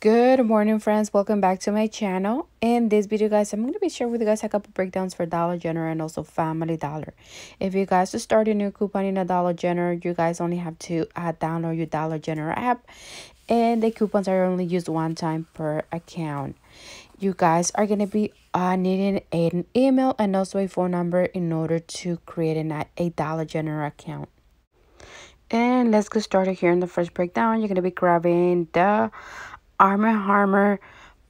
good morning friends welcome back to my channel in this video guys i'm going to be sharing with you guys a couple breakdowns for dollar general and also family dollar if you guys are starting new coupon in a dollar general you guys only have to uh, download your dollar general app and the coupons are only used one time per account you guys are going to be uh, needing an email and also a phone number in order to create an, a dollar general account and let's get started here in the first breakdown you're going to be grabbing the Arm & Hammer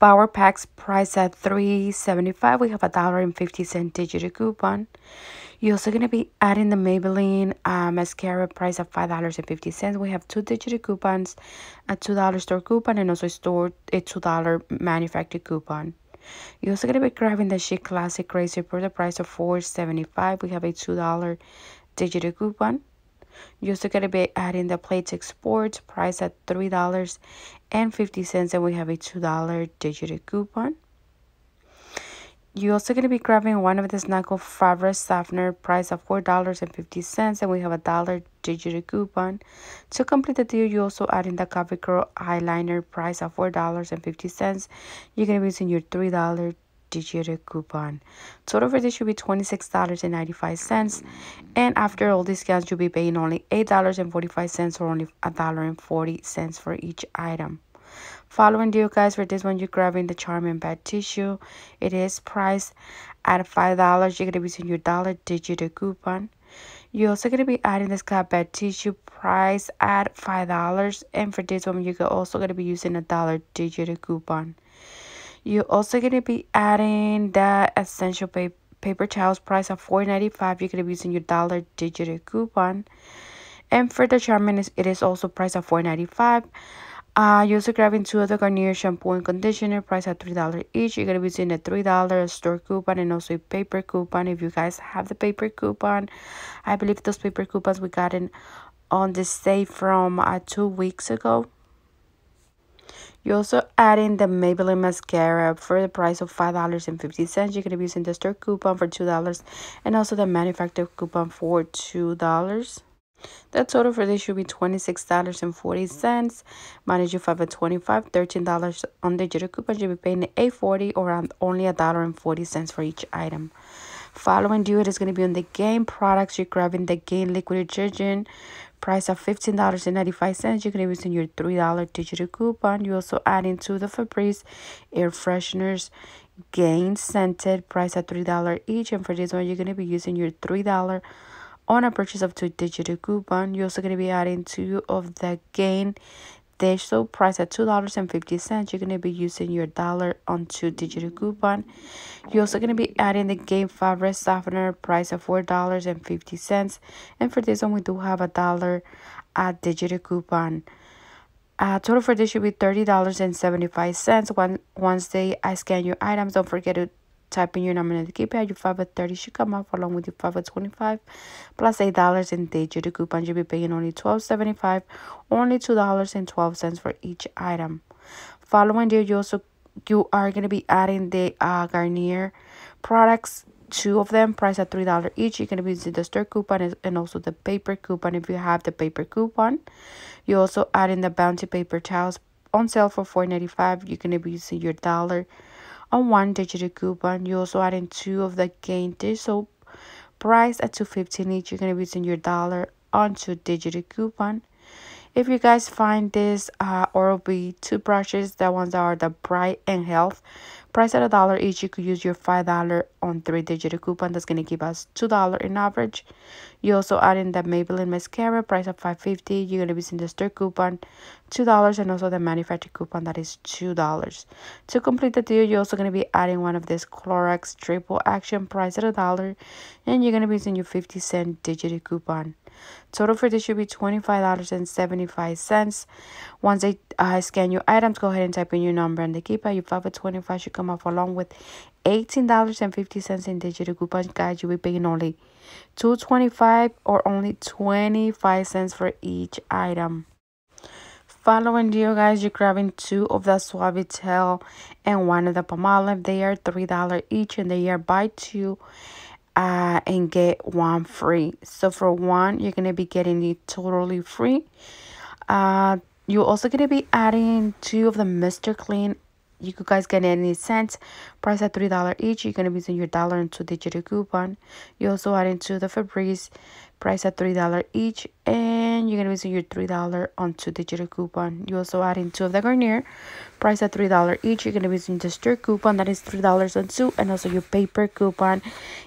Power Packs priced at $3.75. We have a dollar and fifty cent digital coupon. You're also gonna be adding the Maybelline uh, mascara price at five dollars and fifty cents. We have two digital coupons, a two dollar store coupon, and also a store a two dollar manufactured coupon. You're also gonna be grabbing the Chic Classic Razor for the price of four seventy five. We have a two dollar digital coupon. You gonna be adding the plate exports price at $3.50 and we have a $2 digital coupon. You're also going to be grabbing one of the Snuggle Fabric Softener price of $4.50 and we have a dollar digital coupon. To complete the deal, you also add in the Coffee Girl eyeliner price of $4.50. You're going to be using your $3 Digital coupon. Total for this should be $26.95. And after all discounts, you'll be paying only $8.45 or only $1.40 for each item. Following deal guys for this one you're grabbing the Charmin bed tissue. It is priced at $5. You're going to be using your dollar digital coupon. You're also going to be adding this scalp bed tissue price at $5. And for this one you're also going to be using a dollar digital coupon. You're also going to be adding that essential paper paper towels price of $4.95 you're going to be using your dollar digital coupon and for the charmin it is also priced at $4.95 uh you're also grabbing two other garnier shampoo and conditioner price at three dollars each you're going to be using a three dollar store coupon and also a paper coupon if you guys have the paper coupon i believe those paper coupons we got in on this day from uh, two weeks ago you also add in the Maybelline mascara for the price of $5.50. You're going to be using the store coupon for $2 and also the manufacturer coupon for $2. The total for this should be $26.40. Minus your 5 a 25 $13 on the digital coupon. You'll be paying $8.40 or around only $1.40 for each item. Following due, it is going to be on the game products. You're grabbing the game liquid detergent price of $15.95 you can even send your $3 digital coupon you also add into the Febreze air fresheners gain scented price at $3 each and for this one you're going to be using your $3 on a purchase of two digital coupon you're also going to be adding two of the gain digital price at $2.50. You're going to be using your dollar on two digital coupon. You're also going to be adding the Game Fabric Softener price of $4.50. And for this one, we do have a dollar at uh, digital coupon. Uh, total for this should be $30.75. One once they I uh, scan your items, don't forget to Type in your number into the keypad. Your 5 at 30 should come off along with your 5 at 25 plus $8 in digital coupon. You'll be paying only twelve seventy five, only $2.12 for each item. Following there, you also you are going to be adding the uh, Garnier products two of them priced at three dollar each you're going to be using the store coupon and also the paper coupon if you have the paper coupon you also add in the bounty paper towels on sale for 4.95 you're going to be using your dollar on one digital coupon. You're also adding two of the gain So, price at 215 each. You're going to be using your dollar on two digital coupon. If you guys find this uh, Oral-B toothbrushes, the ones that are the bright and health, Price at a dollar each, you could use your $5 on three-digit coupon. That's going to give us $2 in average. You also add in the Maybelline mascara, price of 550 You're going to be using the store coupon, $2, and also the manufacturer coupon, that is $2. To complete the deal, you're also going to be adding one of this Clorox triple action, price at a dollar, and you're going to be using your 50 cent digit coupon. Total for this should be $25.75. Once they uh, scan your items, go ahead and type in your number and the keypad. Your 5 25 should come up along with $18.50 in digital coupon guide. You will pay only two twenty five dollars or only 25 cents for each item following deal guys you're grabbing two of the suavitel and one of the palmolive they are three dollar each and they are buy two uh, and get one free. So for one, you're going to be getting it totally free. Uh, you're also going to be adding two of the Mr. Clean. You guys get any sense? Price at $3 each. You're going to be using your dollar and two digit coupon. You also add into the Febreze. Price at $3 each. And you're going to be using your $3 on two digit coupon. You also add in two of the Garnier. Price at $3 each. You're going to be using the stir coupon. That is $3 on two. And also your paper coupon.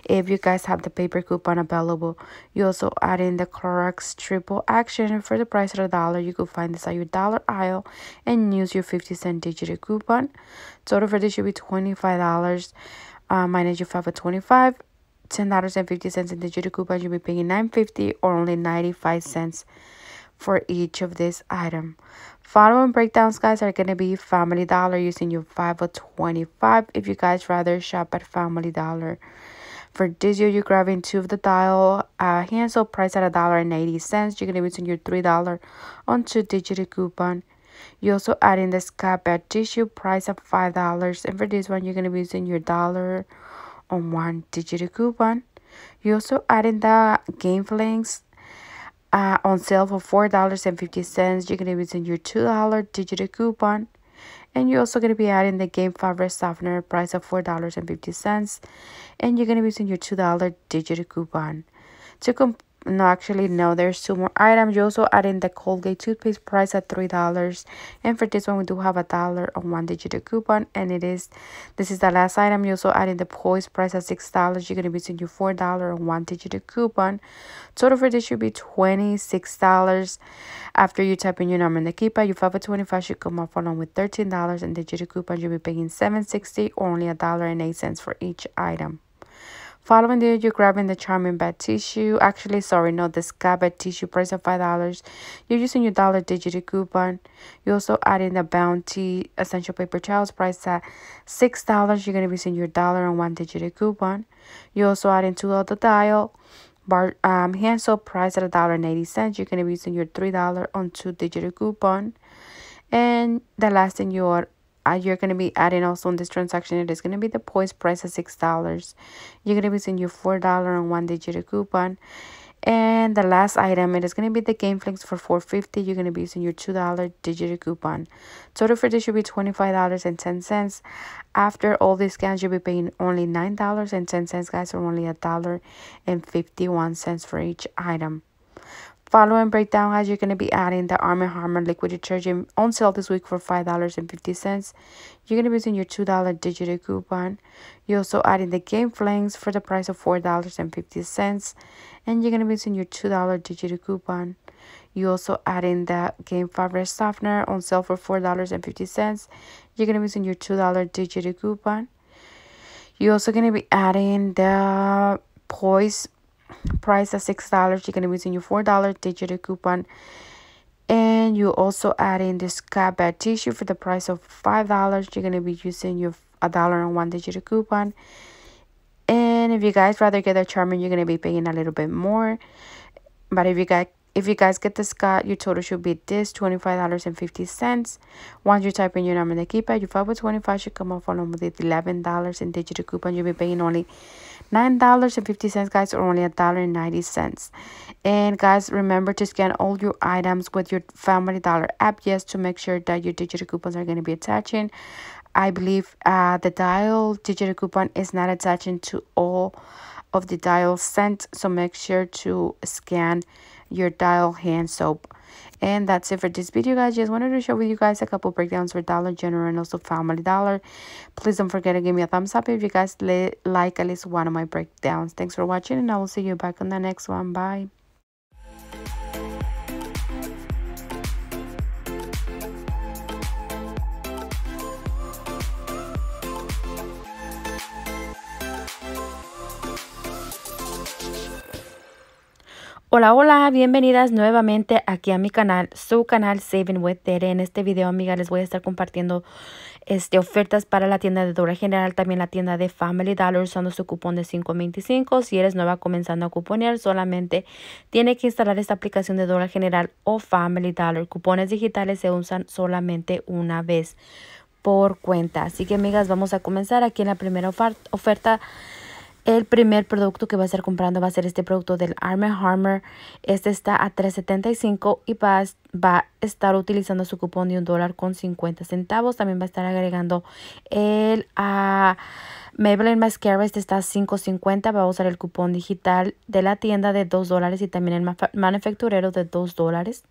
If you guys have the paper coupon available. You also add in the Clorox triple action. For the price of a dollar, you could find this at your dollar aisle. And use your 50 cent digital coupon. Total for this should be $25 uh, minus your 5 for 25 $10.50 in digital coupon. You'll be paying 9.50 or only 95 cents for each of these item. Following breakdowns, guys, are going to be Family Dollar using your 5 for 25 if you guys rather shop at Family Dollar. For this year, you're grabbing two of the dial uh, hand soap price at $1.80. You're going to be using your $3 on two-digit coupon you also add in this tissue price of five dollars and for this one you're going to be using your dollar on one digital coupon you also add in the game flings, uh, on sale for four dollars and fifty cents you're going to be using your two dollar digital coupon and you're also going to be adding the game fabric softener price of four dollars and fifty cents and you're going to be using your two dollar digital coupon to complete no actually no there's two more items you also add in the colgate toothpaste price at three dollars and for this one we do have a dollar on one digital coupon and it is this is the last item you also add in the poise price at six dollars you're going to be sending you four dollar on one digital coupon total for this should be 26 dollars after you type in your number in the keypad a twenty five. should come up along with 13 dollars and digital coupon you'll be paying 760 or only a dollar and eight cents for each item Following the you're grabbing the Charming bed Tissue. Actually, sorry, not the Scabbed Tissue, price of $5. You're using your dollar digital coupon. You're also adding the Bounty Essential Paper Towels, price at $6. You're going to be using your dollar and one digital coupon. You're also adding two of the dial. Bar, um, hand soap price at $1.80. You're going to be using your $3 on two digital coupon. And the last thing, you are uh, you're going to be adding also in this transaction it is going to be the poise price of six dollars you're going to be sending your four dollar and one digit coupon and the last item it is going to be the gameflix for 450 you're going to be using your two dollar digital coupon total for this should be 25 dollars and 10 cents after all these scans you'll be paying only nine dollars and 10 cents guys or only a dollar and 51 cents for each item Following breakdown guys, you're going to be adding the Arm & Hammer Liquid Detergent on sale this week for $5.50. You're going to be using your $2 digital coupon. You're also adding the Game Flings for the price of $4.50. And you're going to be using your $2 digital coupon. You also adding the Game Fabric Softener on sale for $4.50. You're going to be using your $2 digital coupon. You're also going to be adding the Poise price at six dollars you're going to be using your four dollar digital coupon and you also add in this cap bed tissue for the price of five dollars you're going to be using your a dollar and one digital coupon and if you guys rather get a charmin you're going to be paying a little bit more but if you guys if you guys get the Scott, your total should be this $25.50. Once you type in your number in the keypad, your twenty five should come up for almost $11 in digital coupon. You'll be paying only $9.50 guys or only $1.90 and guys remember to scan all your items with your family dollar app yes to make sure that your digital coupons are going to be attaching i believe uh the dial digital coupon is not attaching to all of the dial sent so make sure to scan your dial hand soap and that's it for this video guys just wanted to share with you guys a couple breakdowns for dollar general and also family dollar please don't forget to give me a thumbs up if you guys like at least one of my breakdowns thanks for watching and i will see you back on the next one bye Hola, hola, bienvenidas nuevamente aquí a mi canal, su canal Saving with En este video, amigas les voy a estar compartiendo este, ofertas para la tienda de Dora General, también la tienda de Family Dollar usando su cupón de 525. Si eres nueva comenzando a cuponear, solamente tiene que instalar esta aplicación de Dora General o Family Dollar. Cupones digitales se usan solamente una vez por cuenta. Así que, amigas, vamos a comenzar aquí en la primera oferta el primer producto que va a estar comprando va a ser este producto del Arm Harmer. Este está a $3.75 y va a, estar utilizando su cupón de un dólar con 50 centavos. También va a estar agregando el ah, Maybelline Mascara. Este está a $5.50. Va a usar el cupón digital de la tienda de $2 y también el manufacturero de $2.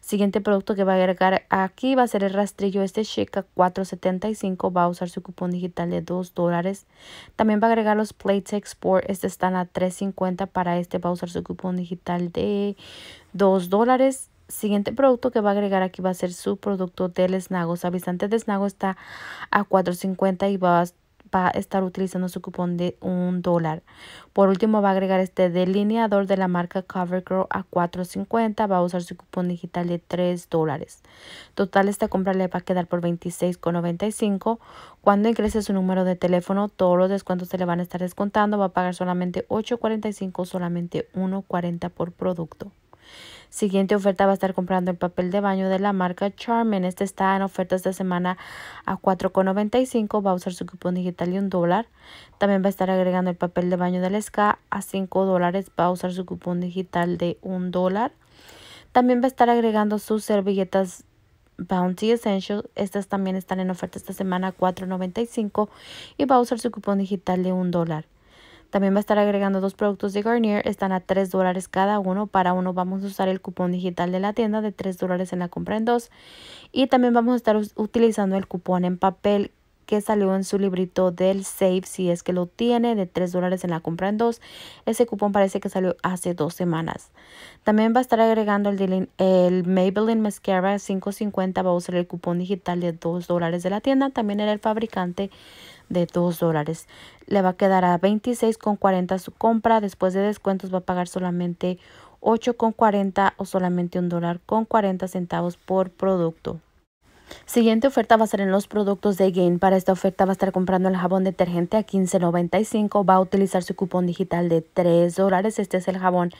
Siguiente producto que va a agregar aquí va a ser el rastrillo. Este chica 475 va a usar su cupón digital de 2 dólares. También va a agregar los Plates Export. Este están a 350. Para este va a usar su cupón digital de 2 dólares siguiente producto que va a agregar aquí va a ser su producto del esnago. Visante de esnago está a 4.50 y va a va a estar utilizando su cupón de un dólar. Por último, va a agregar este delineador de la marca CoverGirl a $4.50. Va a usar su cupón digital de 3 dólares. Total, esta compra le va a quedar por $26.95. Cuando ingrese su número de teléfono, todos los descuentos se le van a estar descontando. Va a pagar solamente $8.45, solamente $1.40 por producto. Siguiente oferta va a estar comprando el papel de baño de la marca Charmin. Este está en oferta esta semana a $4.95. Va a usar su cupón digital de un dólar. También va a estar agregando el papel de baño del SK a $5 dólares. Va a usar su cupón digital de un dólar. También va a estar agregando sus servilletas Bounty Essentials Estas también están en oferta esta semana a $4.95 y va a usar su cupón digital de un dólar. También va a estar agregando dos productos de Garnier, están a 3 dólares cada uno. Para uno vamos a usar el cupón digital de la tienda de 3 dólares en la compra en dos. Y también vamos a estar utilizando el cupón en papel que salió en su librito del Save, si es que lo tiene, de 3 dólares en la compra en 2. Ese cupón parece que salió hace dos semanas. También va a estar agregando el, el Maybelline Mascara 5.50, va a usar el cupón digital de 2 dólares de la tienda, también era el fabricante de 2 dólares. Le va a quedar a 26.40 su compra, después de descuentos va a pagar solamente 8.40 o solamente un dólar con centavos por producto. Siguiente oferta va a ser en los productos de Gain. Para esta oferta va a estar comprando el jabón detergente a $15.95. Va a utilizar su cupón digital de $3. Este es el jabón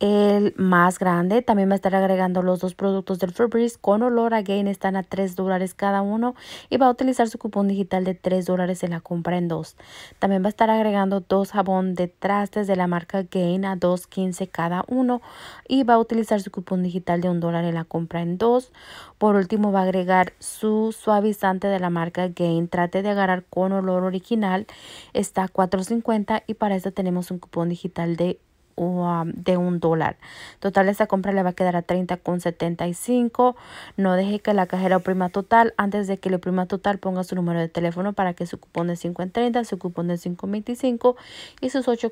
el más grande. También va a estar agregando los dos productos del Febreze con olor a Gain. Están a $3 cada uno. Y va a utilizar su cupón digital de $3 en la compra en dos. También va a estar agregando dos jabón de trastes de la marca Gain a $2.15 cada uno. Y va a utilizar su cupón digital de $1 en la compra en dos. Por último va a agregar su suavizante de la marca Gain. Trate de agarrar con olor original. Está a $4.50 y para esto tenemos un cupón digital de um, de un dólar. Total, esta compra le va a quedar a 30,75. No deje que la cajera oprima total. Antes de que le oprima total, ponga su número de teléfono para que su cupón de $5.30 su cupón de $5.25 y sus 8,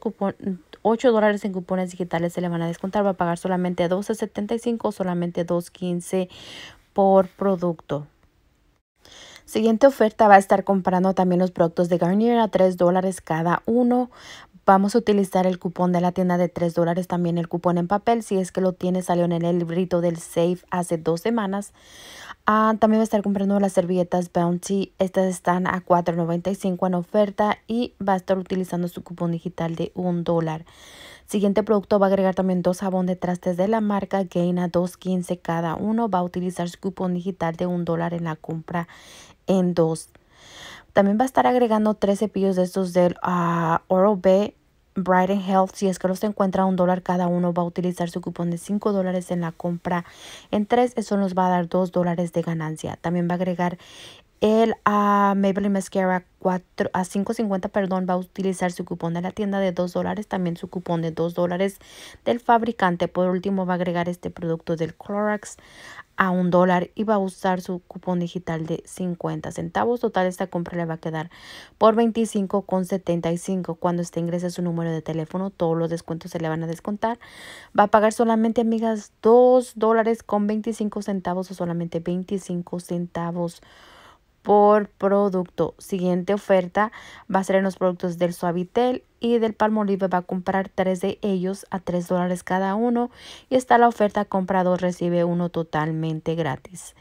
8 dólares en cupones digitales se le van a descontar. Va a pagar solamente 12,75, solamente 2,15 por producto. Siguiente oferta va a estar comprando también los productos de Garnier a 3 dólares cada uno. Vamos a utilizar el cupón de la tienda de 3 dólares, también el cupón en papel. Si es que lo tiene, salió en el librito del Safe hace dos semanas. Ah, también va a estar comprando las servilletas Bounty. Estas están a $4.95 en oferta y va a estar utilizando su cupón digital de $1 dólar. Siguiente producto va a agregar también dos jabón de trastes de la marca Gaina 2.15 cada uno. Va a utilizar su cupón digital de un dólar en la compra en dos. También va a estar agregando tres cepillos de estos del ah, Oro B Bright Health. Si es que los encuentra un dólar cada uno, va a utilizar su cupón de 5 dólares en la compra en tres. Eso nos va a dar 2 dólares de ganancia. También va a agregar el Maybelline Mascara 4, a 5.50 perdón, va a utilizar su cupón de la tienda de 2 dólares, también su cupón de 2 dólares del fabricante. Por último, va a agregar este producto del Clorox a $1. dólar y va a usar su cupón digital de 50 centavos. Total, esta compra le va a quedar por 25,75. Cuando usted ingrese su número de teléfono, todos los descuentos se le van a descontar. Va a pagar solamente, amigas, 2 dólares con 25 centavos o solamente 25 centavos por producto. Siguiente oferta va a ser en los productos del Suavitel y del Palmolive. Va a comprar tres de ellos a tres dólares cada uno. Y está la oferta comprador recibe uno totalmente gratis.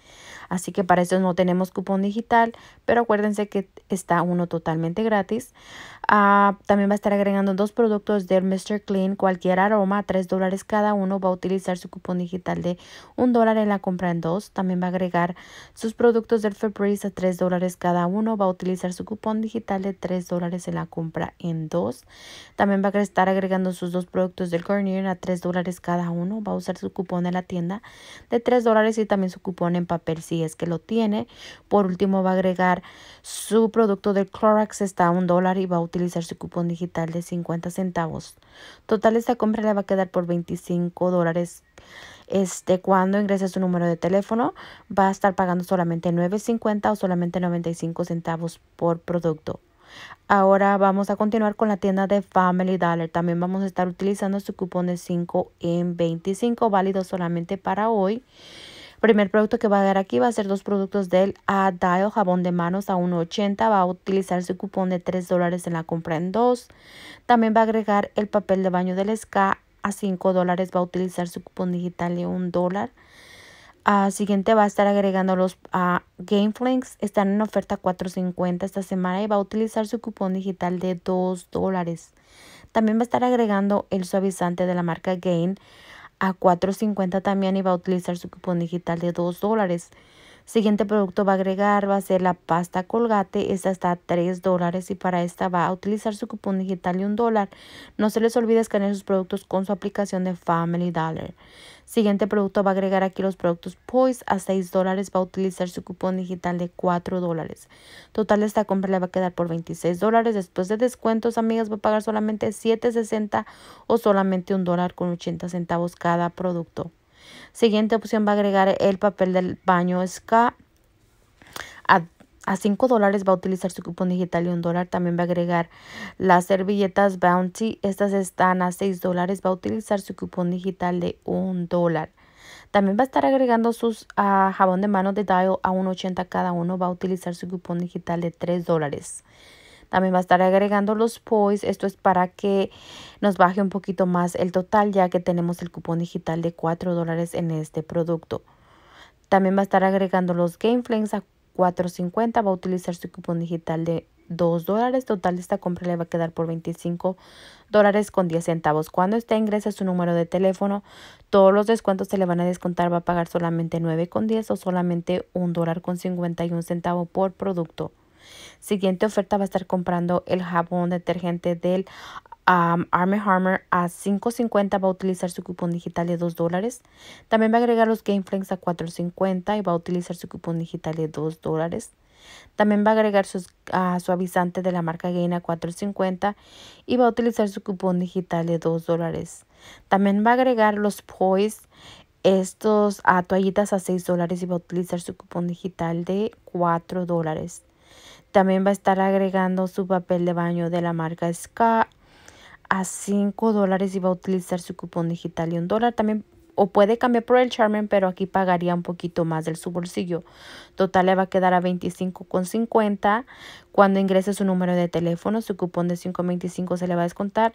Así que para eso no tenemos cupón digital, pero acuérdense que está uno totalmente gratis. Ah, también va a estar agregando dos productos del Mr. Clean, cualquier aroma, 3 dólares cada uno. Va a utilizar su cupón digital de 1 dólar en la compra en dos. También va a agregar sus productos del Febreze a 3 dólares cada uno. Va a utilizar su cupón digital de 3 dólares en la compra en dos. También va a estar agregando sus dos productos del Garnier a 3 dólares cada uno. Va a usar su cupón de la tienda de 3 dólares y también su cupón en papel es que lo tiene. Por último va a agregar su producto de Clorox está a un dólar y va a utilizar su cupón digital de 50 centavos. Total esta compra le va a quedar por 25 dólares. Este, cuando ingrese su número de teléfono va a estar pagando solamente 9.50 o solamente 95 centavos por producto. Ahora vamos a continuar con la tienda de Family Dollar. También vamos a estar utilizando su cupón de 5 en 25, válido solamente para hoy. Primer producto que va a dar aquí va a ser dos productos del A-Dial, jabón de manos a 1.80. Va a utilizar su cupón de 3 dólares en la compra en 2. También va a agregar el papel de baño del Sk a 5 dólares. Va a utilizar su cupón digital de 1 dólar. Ah, siguiente va a estar agregando los a ah, GameFlings. Están en oferta 4.50 esta semana y va a utilizar su cupón digital de 2 dólares. También va a estar agregando el suavizante de la marca Gain a 4.50 también y va a utilizar su cupón digital de 2 dólares. Siguiente producto va a agregar va a ser la pasta colgate. Esta está a 3 dólares y para esta va a utilizar su cupón digital de 1 dólar. No se les olvide escanear sus productos con su aplicación de Family Dollar. Siguiente producto va a agregar aquí los productos Poise a 6 dólares. Va a utilizar su cupón digital de 4 dólares. Total esta compra le va a quedar por 26 dólares. Después de descuentos, amigas, va a pagar solamente 7.60 o solamente un dólar con 80 centavos cada producto. Siguiente opción va a agregar el papel del baño Ska a 5 dólares va a utilizar su cupón digital de 1 dólar. También va a agregar las servilletas Bounty. Estas están a 6 dólares. Va a utilizar su cupón digital de 1 dólar. También va a estar agregando sus ah, jabón de mano de Dial a 1.80 cada uno. Va a utilizar su cupón digital de 3 dólares. También va a estar agregando los POIs. Esto es para que nos baje un poquito más el total ya que tenemos el cupón digital de 4 dólares en este producto. También va a estar agregando los Game a 4.50. Va a utilizar su cupón digital de 2 dólares. Total, esta compra le va a quedar por 25 dólares con 10 centavos. Cuando usted ingrese su número de teléfono, todos los descuentos se le van a descontar. Va a pagar solamente 9 con 10 o solamente 1 dólar con 51 centavo por producto. Siguiente oferta va a estar comprando el jabón detergente del Army Arme Hammer a 5.50 va a utilizar su cupón digital de 2 dólares. También va a agregar los Game Flanks a 4.50 y va a utilizar su cupón digital de 2 dólares. También va a agregar su uh, de la marca Gain a 4.50 y va a utilizar su cupón digital de 2 dólares. También va a agregar los Poys estos a toallitas a 6 dólares y va a utilizar su cupón digital de 4 dólares. También va a estar agregando su papel de baño de la marca Ska a 5 dólares y va a utilizar su cupón digital y un dólar también o puede cambiar por el charmen pero aquí pagaría un poquito más del su bolsillo. Total le va a quedar a 25.50 cuando ingrese su número de teléfono, su cupón de 5.25 se le va a descontar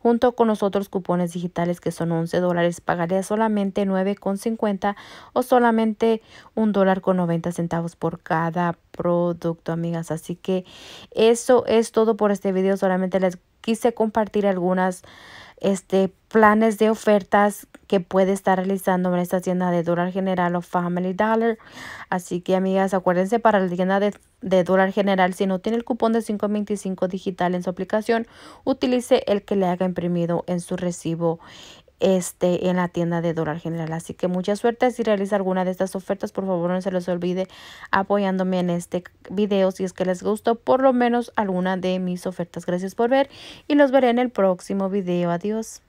junto con los otros cupones digitales que son 11 dólares. Pagaría solamente 9.50 o solamente un dólar con 90 centavos por cada producto, amigas. Así que eso es todo por este video. Solamente les quise compartir algunas este, planes de ofertas que puede estar realizando en esta tienda de dólar general o family dollar. Así que amigas, acuérdense para la tienda de, de dólar general, si no tiene el cupón de 525 digital en su aplicación, utilice el que le haga imprimido en su recibo este, en la tienda de Dólar General. Así que mucha suerte si realiza alguna de estas ofertas. Por favor, no se los olvide apoyándome en este video si es que les gustó por lo menos alguna de mis ofertas. Gracias por ver y los veré en el próximo video. Adiós.